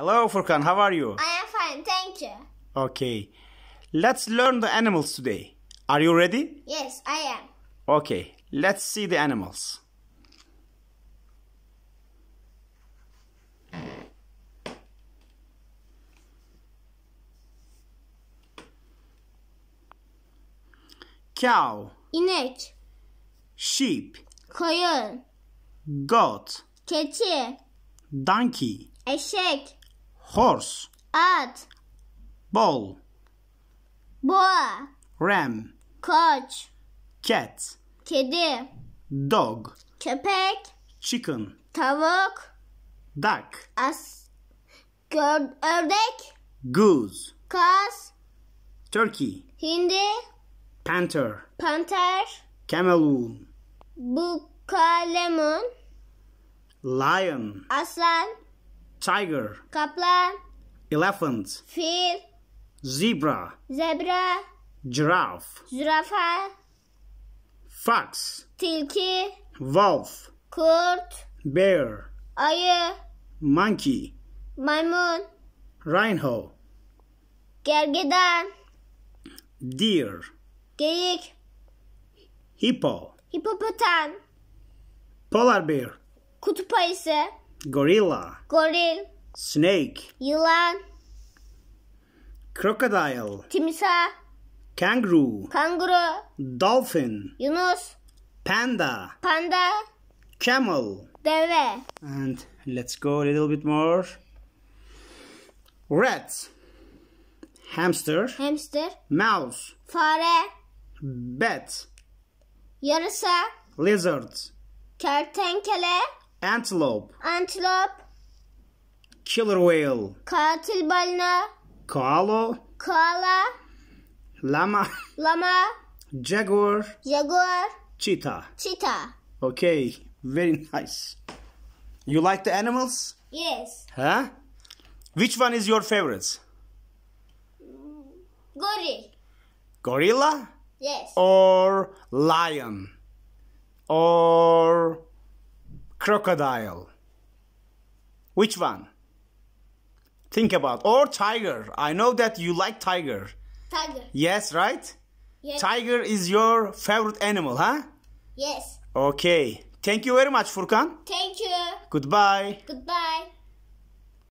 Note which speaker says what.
Speaker 1: Hello, Furkan. How are you?
Speaker 2: I am fine, thank you.
Speaker 1: Okay. Let's learn the animals today. Are you ready?
Speaker 2: Yes, I am.
Speaker 1: Okay. Let's see the animals. Cow.
Speaker 2: İnek.
Speaker 1: Sheep.
Speaker 2: Koyun. Goat. Keçi.
Speaker 1: Donkey.
Speaker 2: Eşek. horse, at, ball, boğa, ram, koç, cat, kedi, dog, köpek, chicken, tavuk, duck, as, gör, ördek,
Speaker 1: goose,
Speaker 2: kaz, turkey, hindi, panther, panter,
Speaker 1: camelon,
Speaker 2: bu kalemun,
Speaker 1: lion, aslan, tiger,
Speaker 2: kaplan,
Speaker 1: elephant, fil, zebra,
Speaker 2: zebra,
Speaker 1: giraffe,
Speaker 2: zürafa, fox, tilki,
Speaker 1: wolf,
Speaker 2: kurt,
Speaker 1: bear, ayı, monkey,
Speaker 2: maymun,
Speaker 1: rhino,
Speaker 2: gergedan, deer, geyik, hippo, hipopotam,
Speaker 1: polar bear,
Speaker 2: kutup ayısı,
Speaker 1: Gorilla. Gorilla. Snake. Yılan. Crocodile.
Speaker 2: Timsah. Kangaroo.
Speaker 1: Dolphin. Yunus. Panda. Panda. Camel. Deve. And let's go a little bit more. Rat. Hamster. Hamster. Mouse.
Speaker 2: Fare.
Speaker 1: Bat. Yarasa. Lizard.
Speaker 2: Kertenkele.
Speaker 1: Antelope.
Speaker 2: Antelope.
Speaker 1: Killer whale.
Speaker 2: Katil balina.
Speaker 1: Koala.
Speaker 2: Koala. Llama. Llama.
Speaker 1: Jaguar.
Speaker 2: Jaguar. Cheetah. Cheetah.
Speaker 1: Okay, very nice. You like the animals? Yes. Huh? Which one is your favorite? Gorilla. Gorilla? Yes. Or lion? Or crocodile. Which one? Think about. Or tiger. I know that you like tiger. Tiger. Yes, right?
Speaker 2: Yes. Tiger is
Speaker 1: your favorite animal, huh? Yes. Okay. Thank you very much, Furkan. Thank you. Goodbye.
Speaker 2: Goodbye.